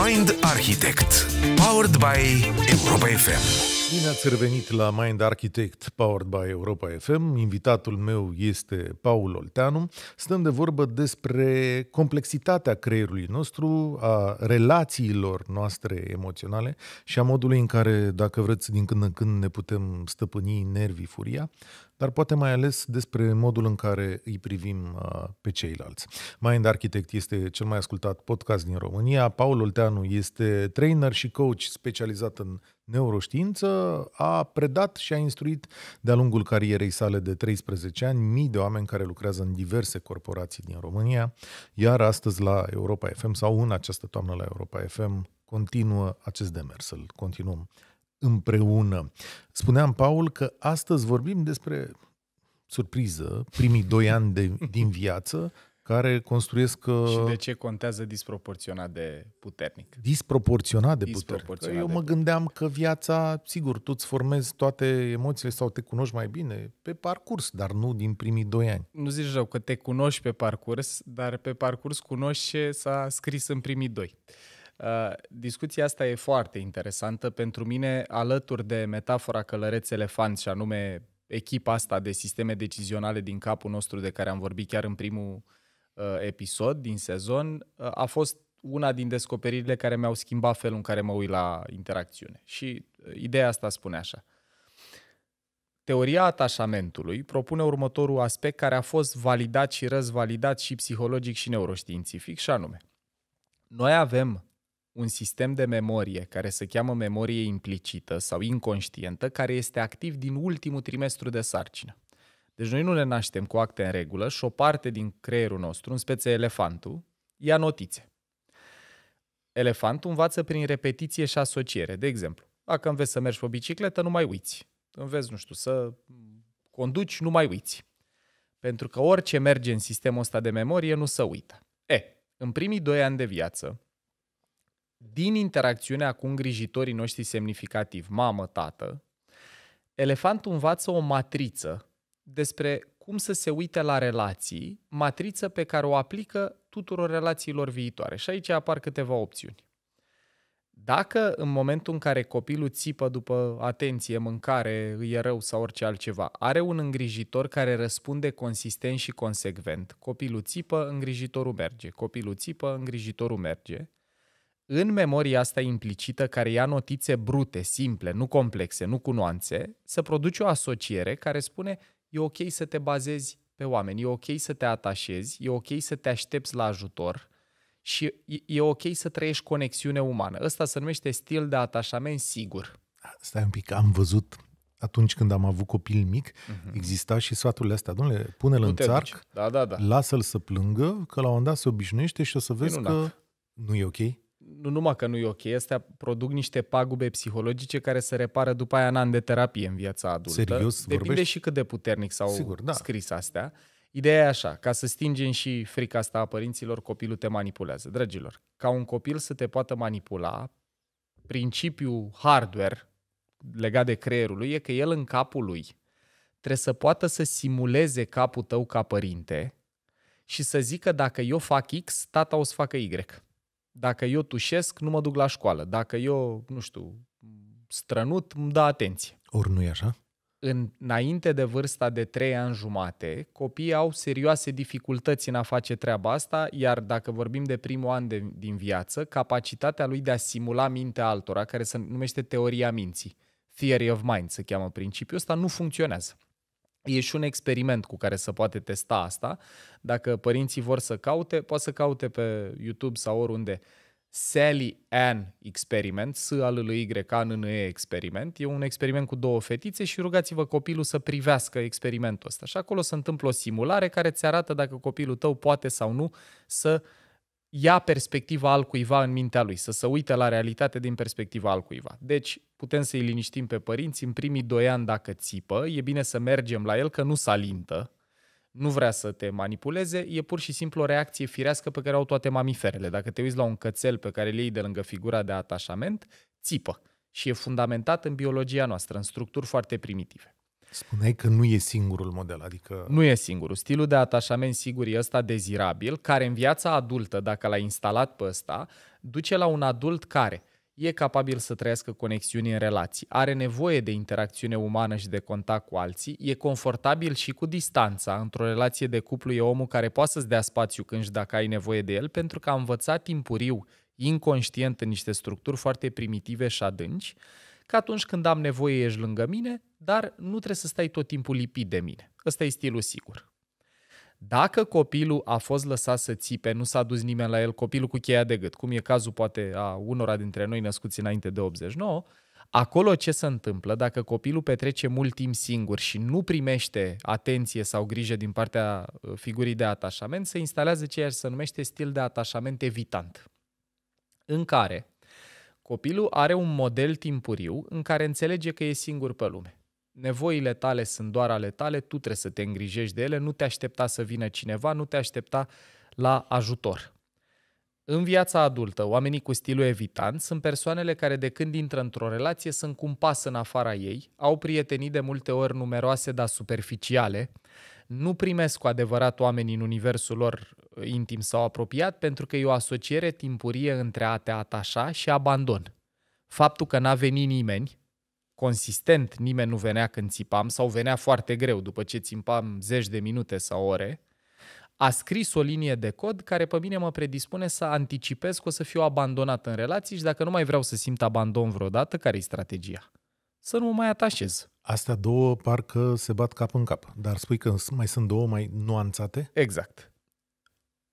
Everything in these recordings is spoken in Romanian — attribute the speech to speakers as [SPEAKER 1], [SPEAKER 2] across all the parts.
[SPEAKER 1] Mind Architect Powered by Europa FM Bine ați revenit la Mind Architect Powered by Europa FM. Invitatul meu este Paul Olteanu. Stăm de vorbă despre complexitatea creierului nostru, a relațiilor noastre emoționale și a modului în care, dacă vreți, din când în când ne putem stăpâni nervii, furia dar poate mai ales despre modul în care îi privim uh, pe ceilalți. Mind Architect este cel mai ascultat podcast din România. Paul Olteanu este trainer și coach specializat în neuroștiință, a predat și a instruit de-a lungul carierei sale de 13 ani mii de oameni care lucrează în diverse corporații din România, iar astăzi la Europa FM sau în această toamnă la Europa FM continuă acest demers, să-l continuăm împreună. Spuneam, Paul, că astăzi vorbim despre, surpriză, primii doi ani de, din viață, care construiesc... Uh, Și de
[SPEAKER 2] ce contează disproporționat de puternic? Disproporționat de disproporționat puternic. De Eu mă
[SPEAKER 1] gândeam că viața, sigur, tu îți formezi toate emoțiile sau te cunoști mai bine pe parcurs, dar nu din primii doi ani.
[SPEAKER 2] Nu zici rău că te cunoști pe parcurs, dar pe parcurs cunoști ce s-a scris în primii doi. Uh, discuția asta e foarte interesantă pentru mine, alături de metafora călăreț-elefant și anume echipa asta de sisteme decizionale din capul nostru de care am vorbit chiar în primul uh, episod din sezon, uh, a fost una din descoperirile care mi-au schimbat felul în care mă uit la interacțiune. Și ideea asta spune așa. Teoria atașamentului propune următorul aspect care a fost validat și răzvalidat și psihologic și neuroștiințific, și anume, noi avem un sistem de memorie care se cheamă memorie implicită sau inconștientă, care este activ din ultimul trimestru de sarcină. Deci noi nu ne naștem cu acte în regulă și o parte din creierul nostru, în specie elefantul, ia notițe. Elefantul învață prin repetiție și asociere. De exemplu, dacă înveți să mergi pe bicicletă, nu mai uiți. Înveți, nu știu, să conduci, nu mai uiți. Pentru că orice merge în sistemul ăsta de memorie nu se uită. E, în primii doi ani de viață, din interacțiunea cu îngrijitorii noștri semnificativ, mamă, tată, elefantul învață o matriță despre cum să se uite la relații, matriță pe care o aplică tuturor relațiilor viitoare. Și aici apar câteva opțiuni. Dacă în momentul în care copilul țipă după atenție, mâncare, îi e rău sau orice altceva, are un îngrijitor care răspunde consistent și consecvent. Copilul țipă, îngrijitorul merge. Copilul țipă, îngrijitorul merge în memoria asta implicită, care ia notițe brute, simple, nu complexe, nu cu nuanțe, să produci o asociere care spune e ok să te bazezi pe oameni, e ok să te atașezi, e ok să te aștepți la ajutor și e ok să trăiești conexiune umană. Ăsta se numește stil de atașament sigur.
[SPEAKER 1] Stai un pic, am văzut atunci când am avut copil mic, uh-huh. exista și sfaturile astea, domnule, pune-l în țarc, da, da, da. lasă-l să plângă, că la un dat se obișnuiește și o să vezi Minunat. că nu e ok
[SPEAKER 2] nu numai că nu e ok, astea produc niște pagube psihologice care se repară după aia în an de terapie în viața adultă. Serios? Depinde vorbești? și cât de puternic s-au Sigur, da. scris astea. Ideea e așa, ca să stingem și frica asta a părinților, copilul te manipulează. Dragilor, ca un copil să te poată manipula, principiul hardware legat de creierul lui e că el în capul lui trebuie să poată să simuleze capul tău ca părinte și să zică dacă eu fac X, tata o să facă Y. Dacă eu tușesc, nu mă duc la școală. Dacă eu, nu știu, strănut, îmi dă atenție.
[SPEAKER 1] Ori nu e așa?
[SPEAKER 2] înainte de vârsta de 3 ani jumate, copiii au serioase dificultăți în a face treaba asta, iar dacă vorbim de primul an de, din viață, capacitatea lui de a simula mintea altora, care se numește teoria minții, theory of mind se cheamă principiul ăsta, nu funcționează. E și un experiment cu care se poate testa asta. Dacă părinții vor să caute, poate să caute pe YouTube sau oriunde. Sally Ann Experiment, s l l y a n n e Experiment. E un experiment cu două fetițe și rugați-vă copilul să privească experimentul ăsta. Și acolo se întâmplă o simulare care ți arată dacă copilul tău poate sau nu să uh, ia perspectiva altcuiva în mintea lui, să se uite la realitate din perspectiva altcuiva. Deci putem să-i liniștim pe părinți în primii doi ani dacă țipă, e bine să mergem la el că nu salintă, nu vrea să te manipuleze, e pur și simplu o reacție firească pe care au toate mamiferele. Dacă te uiți la un cățel pe care îl iei de lângă figura de atașament, țipă și e fundamentat în biologia noastră, în structuri foarte primitive.
[SPEAKER 1] Spuneai că nu e singurul model, adică... Nu e
[SPEAKER 2] singurul. Stilul de atașament sigur e ăsta dezirabil, care în viața adultă, dacă l-ai instalat pe ăsta, duce la un adult care e capabil să trăiască conexiuni în relații, are nevoie de interacțiune umană și de contact cu alții, e confortabil și cu distanța. Într-o relație de cuplu e omul care poate să-ți dea spațiu când și dacă ai nevoie de el, pentru că a învățat timpuriu, inconștient, în niște structuri foarte primitive și adânci, că atunci când am nevoie ești lângă mine, dar nu trebuie să stai tot timpul lipit de mine. Ăsta e stilul sigur. Dacă copilul a fost lăsat să țipe, nu s-a dus nimeni la el, copilul cu cheia de gât, cum e cazul poate a unora dintre noi născuți înainte de 89, acolo ce se întâmplă dacă copilul petrece mult timp singur și nu primește atenție sau grijă din partea uh, figurii de atașament, se instalează ceea ce se numește stil de atașament evitant, în care copilul are un model timpuriu în care înțelege că e singur pe lume nevoile tale sunt doar ale tale, tu trebuie să te îngrijești de ele, nu te aștepta să vină cineva, nu te aștepta la ajutor. În viața adultă, oamenii cu stilul evitant sunt persoanele care de când intră într-o relație sunt cu un pas în afara ei, au prietenii de multe ori numeroase, dar superficiale, nu primesc cu adevărat oamenii în universul lor intim sau apropiat pentru că e o asociere timpurie între a te atașa și abandon. Faptul că n-a venit nimeni consistent nimeni nu venea când țipam sau venea foarte greu după ce țipam zeci de minute sau ore, a scris o linie de cod care pe mine mă predispune să anticipez că o să fiu abandonat în relații și dacă nu mai vreau să simt abandon vreodată, care e strategia? Să nu mă
[SPEAKER 1] mai atașez. Astea două parcă se bat cap în cap, dar spui că mai sunt două mai
[SPEAKER 2] nuanțate? Exact.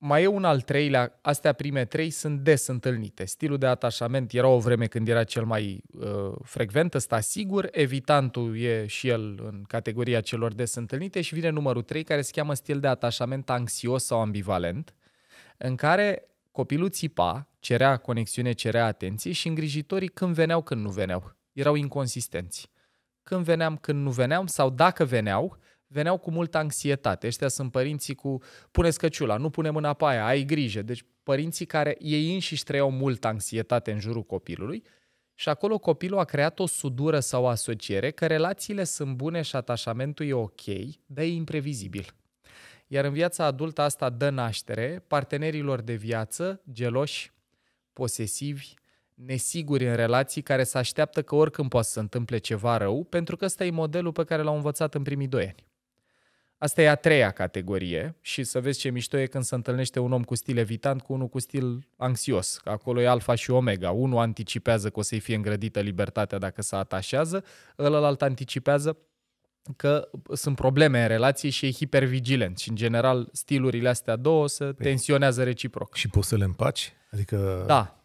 [SPEAKER 2] Mai e un al treilea, astea prime trei sunt des întâlnite. Stilul de atașament era o vreme când era cel mai uh, frecvent, ăsta sigur, evitantul e și el în categoria celor des întâlnite și vine numărul trei care se cheamă stil de atașament anxios sau ambivalent, în care copilul țipa, cerea conexiune, cerea atenție și îngrijitorii când veneau, când nu veneau. Erau inconsistenți. Când veneam, când nu veneam sau dacă veneau, veneau cu multă anxietate. Ăștia sunt părinții cu pune căciula, nu pune mâna pe aia, ai grijă. Deci părinții care ei înșiși trăiau multă anxietate în jurul copilului și acolo copilul a creat o sudură sau o asociere că relațiile sunt bune și atașamentul e ok, dar e imprevizibil. Iar în viața adultă asta dă naștere partenerilor de viață geloși, posesivi, nesiguri în relații care se așteaptă că oricând poate să se întâmple ceva rău, pentru că ăsta e modelul pe care l-au învățat în primii doi ani. Asta e a treia categorie și să vezi ce mișto e când se întâlnește un om cu stil evitant cu unul cu stil anxios. Acolo e alfa și omega. Unul anticipează că o să-i fie îngrădită libertatea dacă se atașează, ălălalt anticipează că sunt probleme în relație și e hipervigilent și în general stilurile astea două se păi. tensionează reciproc. Și poți să le împaci? Adică da,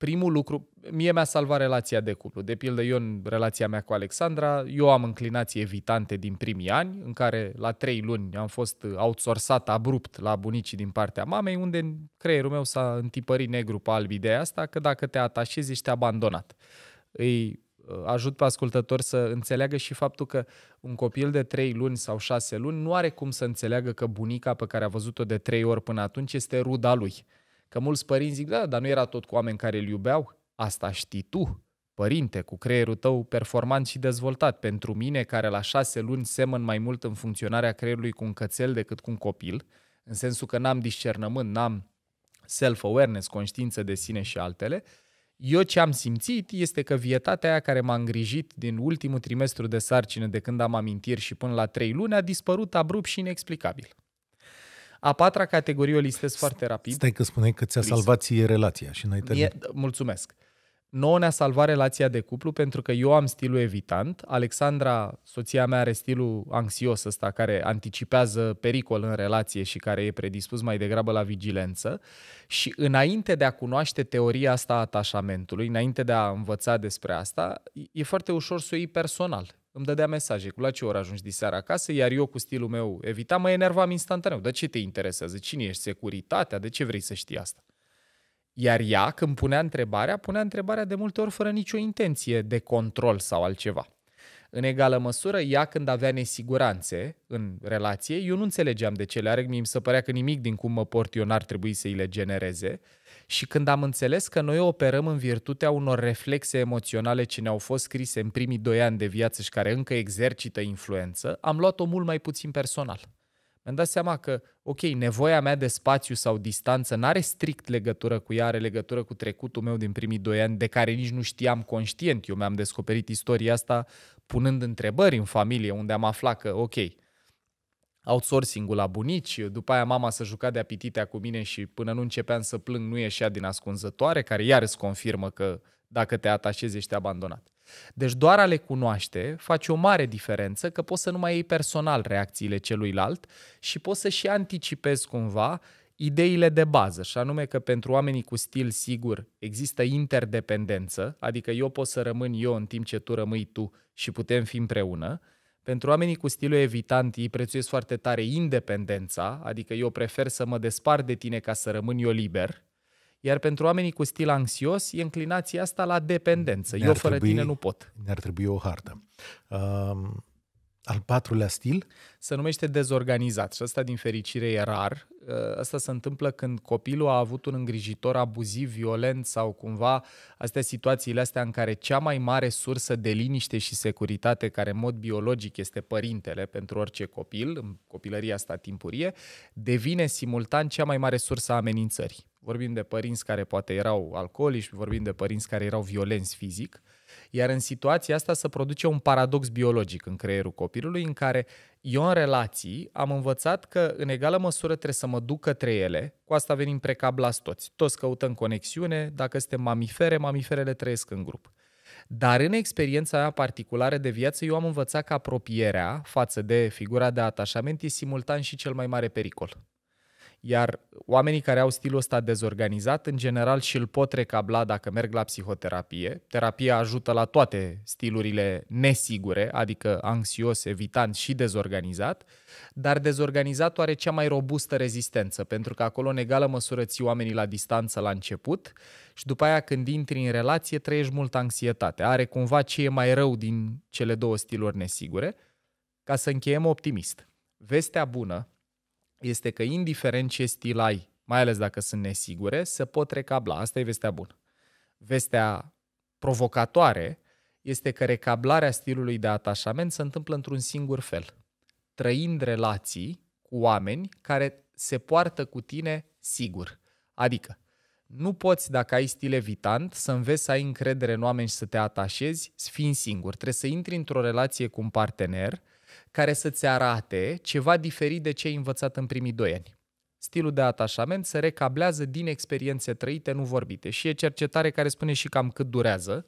[SPEAKER 2] primul lucru, mie mi-a salvat relația de cuplu. De pildă, eu în relația mea cu Alexandra, eu am înclinații evitante din primii ani, în care la trei luni am fost outsourcat abrupt la bunicii din partea mamei, unde creierul meu s-a întipărit negru pe alb ideea asta, că dacă te atașezi, ești abandonat. Îi uh, ajut pe ascultători să înțeleagă și faptul că un copil de 3 luni sau 6 luni nu are cum să înțeleagă că bunica pe care a văzut-o de 3 ori până atunci este ruda lui. Că mulți părinți zic, da, dar nu era tot cu oameni care îl iubeau? Asta știi tu, părinte, cu creierul tău performant și dezvoltat. Pentru mine, care la șase luni semăn mai mult în funcționarea creierului cu un cățel decât cu un copil, în sensul că n-am discernământ, n-am self-awareness, conștiință de sine și altele, eu ce am simțit este că vietatea aia care m-a îngrijit din ultimul trimestru de sarcină de când am amintiri și până la trei luni a dispărut abrupt și inexplicabil. A patra categorie o listez foarte rapid. Stai că spuneai că ți-a salvat
[SPEAKER 1] ție relația și n-ai terminat.
[SPEAKER 2] Mulțumesc. Nouă ne-a salvat relația de cuplu pentru că eu am stilul evitant, Alexandra, soția mea, are stilul anxios ăsta care anticipează pericol în relație și care e predispus mai degrabă la vigilență. Și înainte de a cunoaște teoria asta a atașamentului, înainte de a învăța despre asta, e foarte ușor să o iei personal îmi dădea mesaje cu la ce oră ajungi de seara acasă, iar eu cu stilul meu evita, mă enervam instantaneu. De ce te interesează? Cine ești? Securitatea? De ce vrei să știi asta? Iar ea, când punea întrebarea, punea întrebarea de multe ori fără nicio intenție de control sau altceva. În egală măsură, ea când avea nesiguranțe în relație, eu nu înțelegeam de ce le are, mi se părea că nimic din cum mă port eu n-ar trebui să îi le genereze. Și când am înțeles că noi operăm în virtutea unor reflexe emoționale ce ne-au fost scrise în primii doi ani de viață și care încă exercită influență, am luat-o mult mai puțin personal mi-am dat seama că, ok, nevoia mea de spațiu sau distanță nu are strict legătură cu ea, are legătură cu trecutul meu din primii doi ani, de care nici nu știam conștient. Eu mi-am descoperit istoria asta punând întrebări în familie, unde am aflat că, ok, outsourcing-ul la bunici, după aia mama să juca de apetitea cu mine și până nu începeam să plâng nu ieșea din ascunzătoare, care iarăși confirmă că dacă te atașezi ești abandonat. Deci doar a le cunoaște face o mare diferență că poți să nu mai iei personal reacțiile celuilalt și poți să și anticipezi cumva ideile de bază, și anume că pentru oamenii cu stil sigur există interdependență, adică eu pot să rămân eu în timp ce tu rămâi tu și putem fi împreună. Pentru oamenii cu stilul evitant, ei prețuiesc foarte tare independența, adică eu prefer să mă despart de tine ca să rămân eu liber, iar pentru oamenii cu stil anxios, e înclinația asta la dependență. Ne-ar Eu fără trebui, tine nu
[SPEAKER 1] pot. Ne-ar trebui o hartă.
[SPEAKER 2] Um... Al
[SPEAKER 1] patrulea stil?
[SPEAKER 2] Se numește dezorganizat și asta din fericire e rar. Asta ă, se întâmplă când copilul a avut un îngrijitor abuziv, violent sau cumva astea situațiile astea în care cea mai mare sursă de liniște și securitate care în mod biologic este părintele pentru orice copil, în copilăria asta timpurie, devine simultan cea mai mare sursă a amenințării. Vorbim de părinți care poate erau alcoolici, vorbim de părinți care erau violenți fizic, iar în situația asta se produce un paradox biologic în creierul copilului în care eu în relații am învățat că în egală măsură trebuie să mă duc către ele, cu asta venim precablați toți, toți căutăm conexiune, dacă suntem mamifere, mamiferele trăiesc în grup. Dar în experiența mea particulară de viață, eu am învățat că apropierea față de figura de atașament e simultan și cel mai mare pericol. Iar oamenii care au stilul ăsta dezorganizat, în general, și îl pot recabla dacă merg la psihoterapie. Terapia ajută la toate stilurile nesigure, adică anxios, evitant și dezorganizat, dar dezorganizat are cea mai robustă rezistență, pentru că acolo, în egală măsură, ții oamenii la distanță la început și după aia, când intri în relație, trăiești multă anxietate. Are cumva ce e mai rău din cele două stiluri nesigure. Ca să încheiem optimist. Vestea bună este că indiferent ce stil ai, mai ales dacă sunt nesigure, se pot recabla. Asta e vestea bună. Vestea provocatoare este că recablarea stilului de atașament se întâmplă într-un singur fel. Trăind relații cu oameni care se poartă cu tine sigur. Adică, nu poți, dacă ai stil evitant, să înveți să ai încredere în oameni și să te atașezi fiind singur. Trebuie să intri într-o relație cu un partener care să-ți arate ceva diferit de ce ai învățat în primii doi ani. Stilul de atașament se recablează din experiențe trăite, nu vorbite. Și e cercetare care spune și cam cât durează.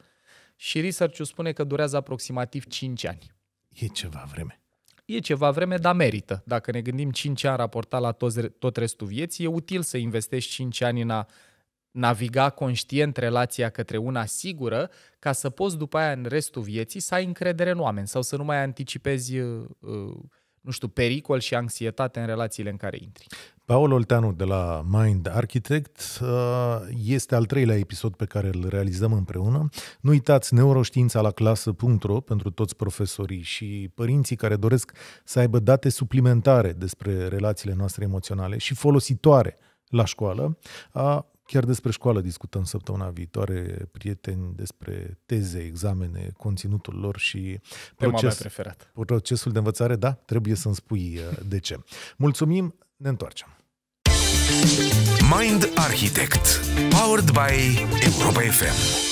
[SPEAKER 2] Și research-ul spune că durează aproximativ 5 ani. E ceva vreme. E ceva vreme, dar merită. Dacă ne gândim 5 ani raportat la tot, restul vieții, e util să investești 5 ani în a naviga conștient relația către una sigură, ca să poți după aia în restul vieții să ai încredere în oameni sau să nu mai anticipezi, uh, uh, nu știu, pericol și anxietate în relațiile în care intri.
[SPEAKER 1] Paul Olteanu de la Mind Architect uh, este al treilea episod pe care îl realizăm împreună. Nu uitați neuroștiința la clasă.ro pentru toți profesorii și părinții care doresc să aibă date suplimentare despre relațiile noastre emoționale și folositoare la școală. Chiar despre școală discutăm săptămâna viitoare, prieteni, despre teze, examene, conținutul lor și proces, preferat. procesul de învățare, da, trebuie să-mi spui uh, de ce. Mulțumim, ne întoarcem. Mind Architect, powered by Europa FM.